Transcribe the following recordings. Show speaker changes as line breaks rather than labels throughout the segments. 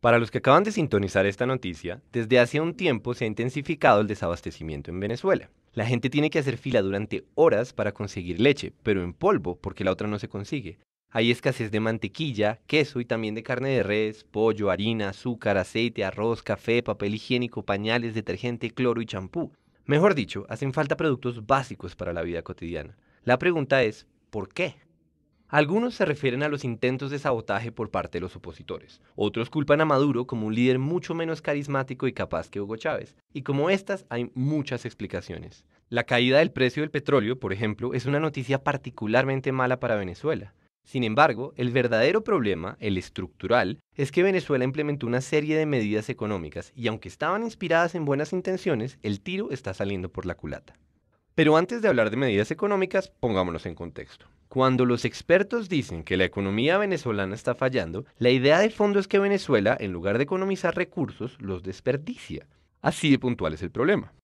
Para los que acaban de sintonizar esta noticia, desde hace un tiempo se ha intensificado el desabastecimiento en Venezuela. La gente tiene que hacer fila durante horas para conseguir leche, pero en polvo, porque la otra no se consigue. Hay escasez de mantequilla, queso y también de carne de res, pollo, harina, azúcar, aceite, arroz, café, papel higiénico, pañales, detergente, cloro y champú. Mejor dicho, hacen falta productos básicos para la vida cotidiana. La pregunta es, ¿por qué? Algunos se refieren a los intentos de sabotaje por parte de los opositores. Otros culpan a Maduro como un líder mucho menos carismático y capaz que Hugo Chávez. Y como estas, hay muchas explicaciones. La caída del precio del petróleo, por ejemplo, es una noticia particularmente mala para Venezuela. Sin embargo, el verdadero problema, el estructural, es que Venezuela implementó una serie de medidas económicas y aunque estaban inspiradas en buenas intenciones, el tiro está saliendo por la culata. Pero antes de hablar de medidas económicas, pongámonos en contexto. Cuando los expertos dicen que la economía venezolana está fallando, la idea de fondo es que Venezuela, en lugar de economizar recursos, los desperdicia. Así de puntual es el problema.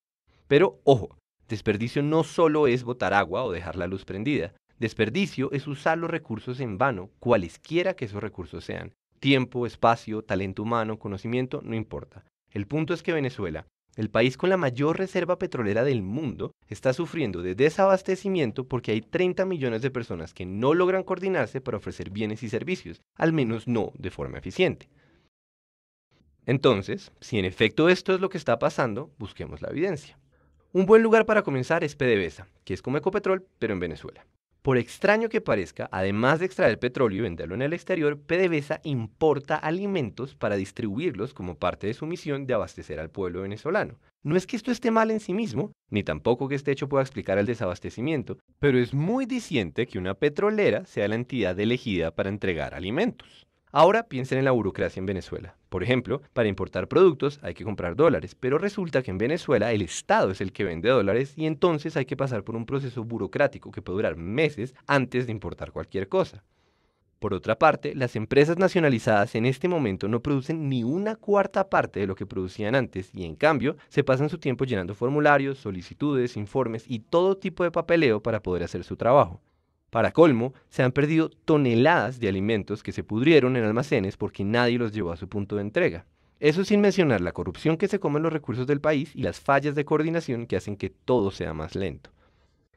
Pero ojo, desperdicio no solo es botar agua o dejar la luz prendida. Desperdicio es usar los recursos en vano, cualesquiera que esos recursos sean. Tiempo, espacio, talento humano, conocimiento, no importa. El punto es que Venezuela, el país con la mayor reserva petrolera del mundo, está sufriendo de desabastecimiento porque hay 30 millones de personas que no logran coordinarse para ofrecer bienes y servicios, al menos no de forma eficiente. Entonces, si en efecto esto es lo que está pasando, busquemos la evidencia. Un buen lugar para comenzar es PDVSA, que es como Ecopetrol, pero en Venezuela. Por extraño que parezca, además de extraer petróleo y venderlo en el exterior, PDVSA importa alimentos para distribuirlos como parte de su misión de abastecer al pueblo venezolano. No es que esto esté mal en sí mismo, ni tampoco que este hecho pueda explicar el desabastecimiento, pero es muy diciente que una petrolera sea la entidad elegida para entregar alimentos. Ahora piensen en la burocracia en Venezuela. Por ejemplo, para importar productos hay que comprar dólares, pero resulta que en Venezuela el Estado es el que vende dólares y entonces hay que pasar por un proceso burocrático que puede durar meses antes de importar cualquier cosa. Por otra parte, las empresas nacionalizadas en este momento no producen ni una cuarta parte de lo que producían antes y en cambio se pasan su tiempo llenando formularios, solicitudes, informes y todo tipo de papeleo para poder hacer su trabajo. Para colmo, se han perdido toneladas de alimentos que se pudrieron en almacenes porque nadie los llevó a su punto de entrega. Eso sin mencionar la corrupción que se en los recursos del país y las fallas de coordinación que hacen que todo sea más lento.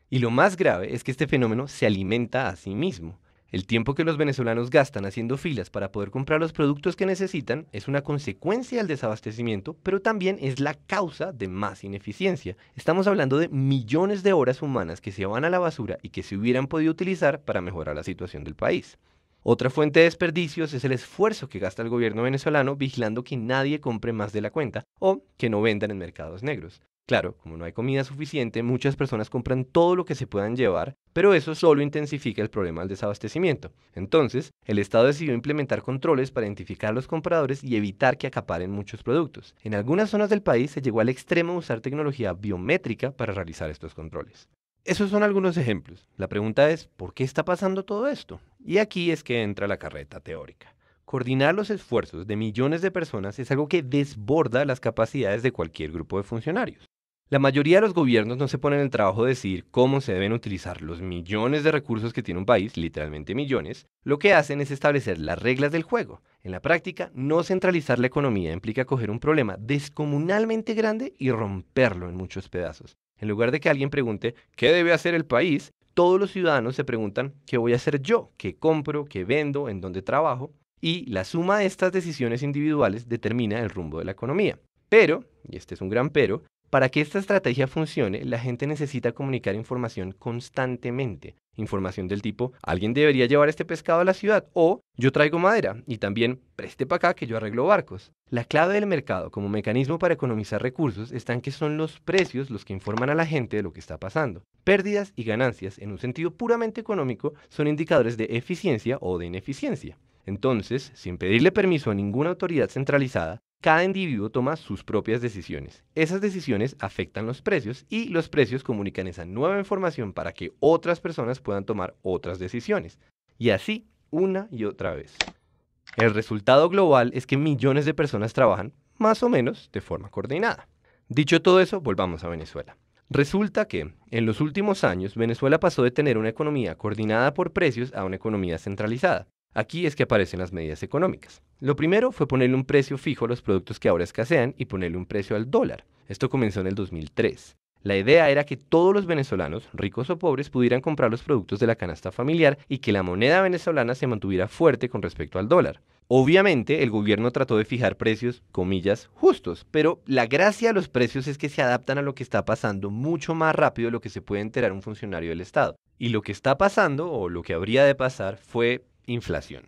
Y lo más grave es que este fenómeno se alimenta a sí mismo. El tiempo que los venezolanos gastan haciendo filas para poder comprar los productos que necesitan es una consecuencia del desabastecimiento, pero también es la causa de más ineficiencia. Estamos hablando de millones de horas humanas que se van a la basura y que se hubieran podido utilizar para mejorar la situación del país. Otra fuente de desperdicios es el esfuerzo que gasta el gobierno venezolano vigilando que nadie compre más de la cuenta o que no vendan en mercados negros. Claro, como no hay comida suficiente, muchas personas compran todo lo que se puedan llevar, pero eso solo intensifica el problema del desabastecimiento. Entonces, el Estado decidió implementar controles para identificar a los compradores y evitar que acaparen muchos productos. En algunas zonas del país se llegó al extremo de usar tecnología biométrica para realizar estos controles. Esos son algunos ejemplos. La pregunta es, ¿por qué está pasando todo esto? Y aquí es que entra la carreta teórica. Coordinar los esfuerzos de millones de personas es algo que desborda las capacidades de cualquier grupo de funcionarios. La mayoría de los gobiernos no se ponen el trabajo de decidir cómo se deben utilizar los millones de recursos que tiene un país, literalmente millones, lo que hacen es establecer las reglas del juego. En la práctica, no centralizar la economía implica coger un problema descomunalmente grande y romperlo en muchos pedazos. En lugar de que alguien pregunte, ¿qué debe hacer el país? Todos los ciudadanos se preguntan, ¿qué voy a hacer yo? ¿Qué compro? ¿Qué vendo? ¿En dónde trabajo? Y la suma de estas decisiones individuales determina el rumbo de la economía. Pero, y este es un gran pero, para que esta estrategia funcione, la gente necesita comunicar información constantemente. Información del tipo, alguien debería llevar este pescado a la ciudad o yo traigo madera y también preste para acá que yo arreglo barcos. La clave del mercado como mecanismo para economizar recursos está en que son los precios los que informan a la gente de lo que está pasando. Pérdidas y ganancias, en un sentido puramente económico, son indicadores de eficiencia o de ineficiencia. Entonces, sin pedirle permiso a ninguna autoridad centralizada, cada individuo toma sus propias decisiones. Esas decisiones afectan los precios y los precios comunican esa nueva información para que otras personas puedan tomar otras decisiones. Y así, una y otra vez. El resultado global es que millones de personas trabajan más o menos de forma coordinada. Dicho todo eso, volvamos a Venezuela. Resulta que, en los últimos años, Venezuela pasó de tener una economía coordinada por precios a una economía centralizada. Aquí es que aparecen las medidas económicas. Lo primero fue ponerle un precio fijo a los productos que ahora escasean y ponerle un precio al dólar. Esto comenzó en el 2003. La idea era que todos los venezolanos, ricos o pobres, pudieran comprar los productos de la canasta familiar y que la moneda venezolana se mantuviera fuerte con respecto al dólar. Obviamente, el gobierno trató de fijar precios, comillas, justos, pero la gracia de los precios es que se adaptan a lo que está pasando mucho más rápido de lo que se puede enterar un funcionario del Estado. Y lo que está pasando, o lo que habría de pasar, fue inflación.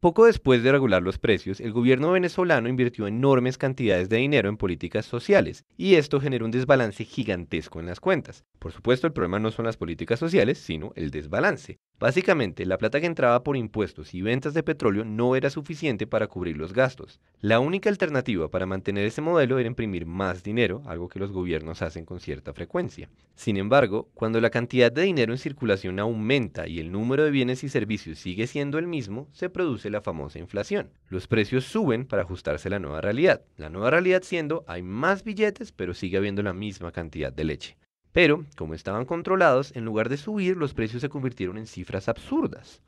Poco después de regular los precios, el gobierno venezolano invirtió enormes cantidades de dinero en políticas sociales y esto generó un desbalance gigantesco en las cuentas. Por supuesto, el problema no son las políticas sociales, sino el desbalance. Básicamente, la plata que entraba por impuestos y ventas de petróleo no era suficiente para cubrir los gastos. La única alternativa para mantener ese modelo era imprimir más dinero, algo que los gobiernos hacen con cierta frecuencia. Sin embargo, cuando la cantidad de dinero en circulación aumenta y el número de bienes y servicios sigue siendo el mismo, se produce la famosa inflación. Los precios suben para ajustarse a la nueva realidad. La nueva realidad siendo hay más billetes pero sigue habiendo la misma cantidad de leche. Pero, como estaban controlados, en lugar de subir, los precios se convirtieron en cifras absurdas.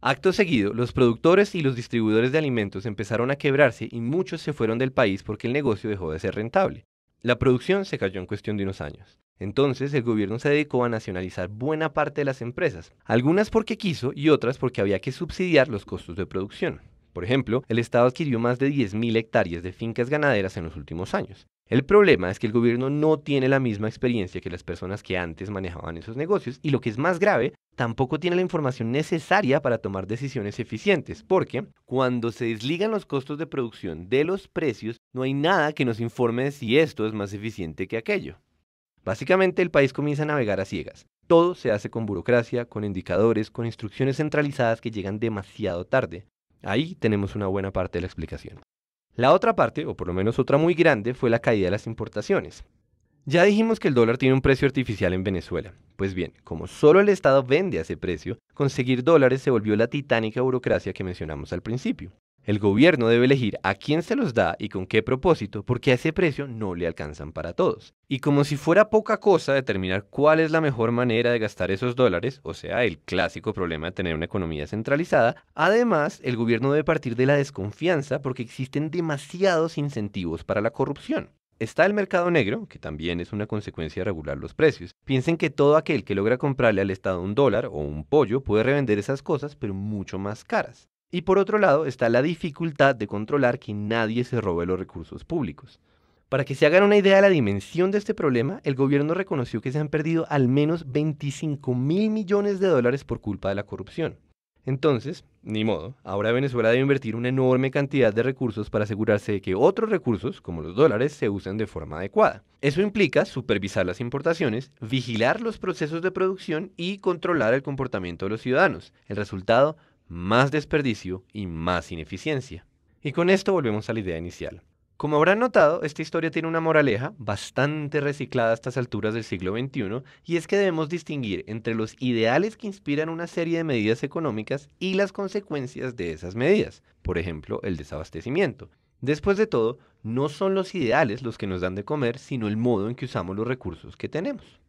Acto seguido, los productores y los distribuidores de alimentos empezaron a quebrarse y muchos se fueron del país porque el negocio dejó de ser rentable. La producción se cayó en cuestión de unos años. Entonces el gobierno se dedicó a nacionalizar buena parte de las empresas, algunas porque quiso y otras porque había que subsidiar los costos de producción. Por ejemplo, el Estado adquirió más de 10.000 hectáreas de fincas ganaderas en los últimos años. El problema es que el gobierno no tiene la misma experiencia que las personas que antes manejaban esos negocios y lo que es más grave, tampoco tiene la información necesaria para tomar decisiones eficientes, porque cuando se desligan los costos de producción de los precios, no hay nada que nos informe si esto es más eficiente que aquello. Básicamente el país comienza a navegar a ciegas. Todo se hace con burocracia, con indicadores, con instrucciones centralizadas que llegan demasiado tarde. Ahí tenemos una buena parte de la explicación. La otra parte, o por lo menos otra muy grande, fue la caída de las importaciones. Ya dijimos que el dólar tiene un precio artificial en Venezuela. Pues bien, como solo el Estado vende a ese precio, conseguir dólares se volvió la titánica burocracia que mencionamos al principio. El gobierno debe elegir a quién se los da y con qué propósito, porque a ese precio no le alcanzan para todos. Y como si fuera poca cosa determinar cuál es la mejor manera de gastar esos dólares, o sea, el clásico problema de tener una economía centralizada, además el gobierno debe partir de la desconfianza porque existen demasiados incentivos para la corrupción. Está el mercado negro, que también es una consecuencia de regular los precios. Piensen que todo aquel que logra comprarle al Estado un dólar o un pollo puede revender esas cosas, pero mucho más caras. Y por otro lado está la dificultad de controlar que nadie se robe los recursos públicos. Para que se hagan una idea de la dimensión de este problema, el gobierno reconoció que se han perdido al menos 25 mil millones de dólares por culpa de la corrupción. Entonces, ni modo, ahora Venezuela debe invertir una enorme cantidad de recursos para asegurarse de que otros recursos, como los dólares, se usen de forma adecuada. Eso implica supervisar las importaciones, vigilar los procesos de producción y controlar el comportamiento de los ciudadanos. El resultado, más desperdicio y más ineficiencia. Y con esto volvemos a la idea inicial. Como habrán notado, esta historia tiene una moraleja bastante reciclada a estas alturas del siglo XXI, y es que debemos distinguir entre los ideales que inspiran una serie de medidas económicas y las consecuencias de esas medidas, por ejemplo, el desabastecimiento. Después de todo, no son los ideales los que nos dan de comer, sino el modo en que usamos los recursos que tenemos.